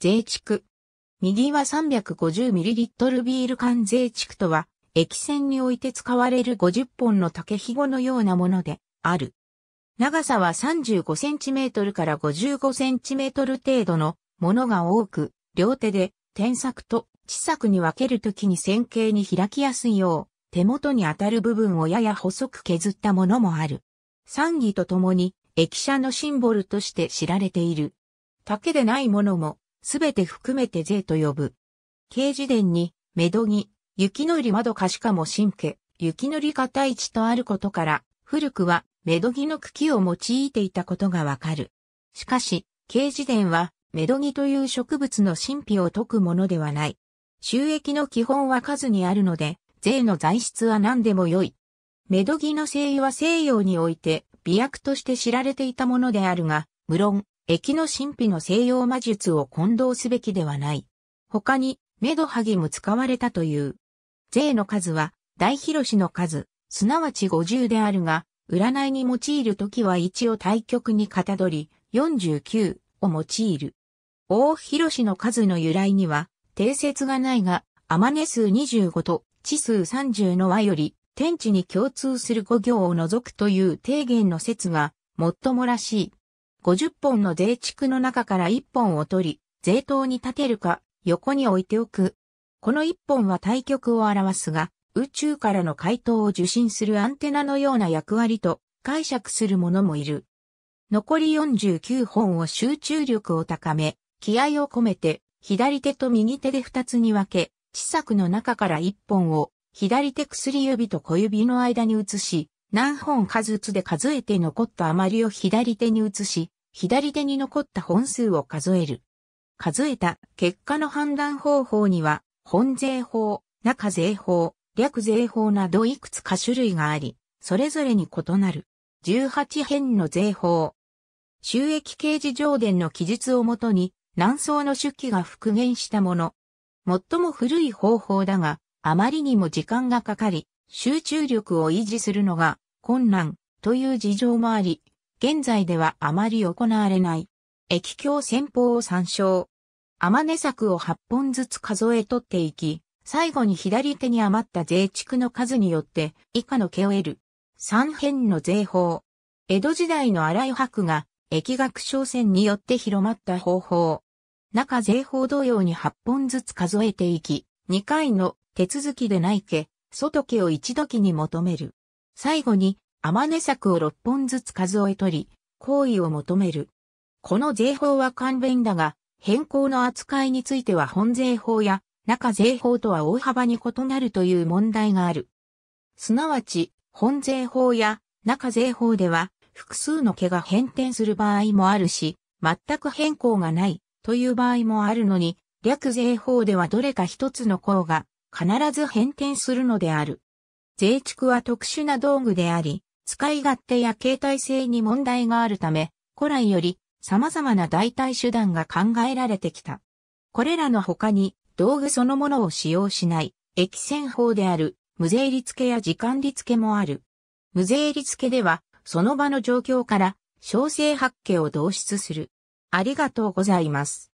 税畜。右は 350ml ビール缶税畜とは、液線において使われる50本の竹ひごのようなもので、ある。長さは 35cm から 55cm 程度のものが多く、両手で、点作と地作に分けるときに線形に開きやすいよう、手元に当たる部分をやや細く削ったものもある。三義とともに、駅舎のシンボルとして知られている。竹でないものもすべて含めて税と呼ぶ。刑事伝に、メドギ、雪のり窓かしかも神家、雪のり片一とあることから、古くは、メドギの茎を用いていたことがわかる。しかし、刑事伝は、メドギという植物の神秘を解くものではない。収益の基本は数にあるので、税の材質は何でも良い。メドギの精油は西洋において、美薬として知られていたものであるが、無論、駅の神秘の西洋魔術を混同すべきではない。他に、メドハギも使われたという。税の数は、大広氏の数、すなわち50であるが、占いに用いるときは1を対極にかたどり、49を用いる。大広氏の数の由来には、定説がないが、アマネ数25と、地数30の和より、天地に共通する五行を除くという定言の説が、最もらしい。50本の税畜の中から1本を取り、税頭に立てるか、横に置いておく。この1本は対局を表すが、宇宙からの回答を受信するアンテナのような役割と解釈する者もいる。残り49本を集中力を高め、気合を込めて、左手と右手で2つに分け、試作の中から1本を、左手薬指と小指の間に移し、何本かずつで数えて残った余りを左手に移し、左手に残った本数を数える。数えた結果の判断方法には、本税法、中税法、略税法などいくつか種類があり、それぞれに異なる。18編の税法。収益刑事上伝の記述をもとに、南宋の出記が復元したもの。最も古い方法だが、あまりにも時間がかかり、集中力を維持するのが困難という事情もあり、現在ではあまり行われない。液境戦法を参照。天根作を8本ずつ数え取っていき、最後に左手に余った税畜の数によって以下の毛を得る。三辺の税法。江戸時代の荒井博が疫学商船によって広まった方法。中税法同様に8本ずつ数えていき、2回の手続きでない毛外家を一時に求める。最後に天根作を6本ずつ数え取り、行為を求める。この税法は勘弁だが、変更の扱いについては本税法や中税法とは大幅に異なるという問題がある。すなわち、本税法や中税法では複数の毛が変転する場合もあるし、全く変更がないという場合もあるのに、略税法ではどれか一つの項が必ず変転するのである。税畜は特殊な道具であり、使い勝手や携帯性に問題があるため、古来より様々な代替手段が考えられてきた。これらの他に道具そのものを使用しない液線法である無税利付けや時間理付けもある。無税利付けではその場の状況から小生発家を導出する。ありがとうございます。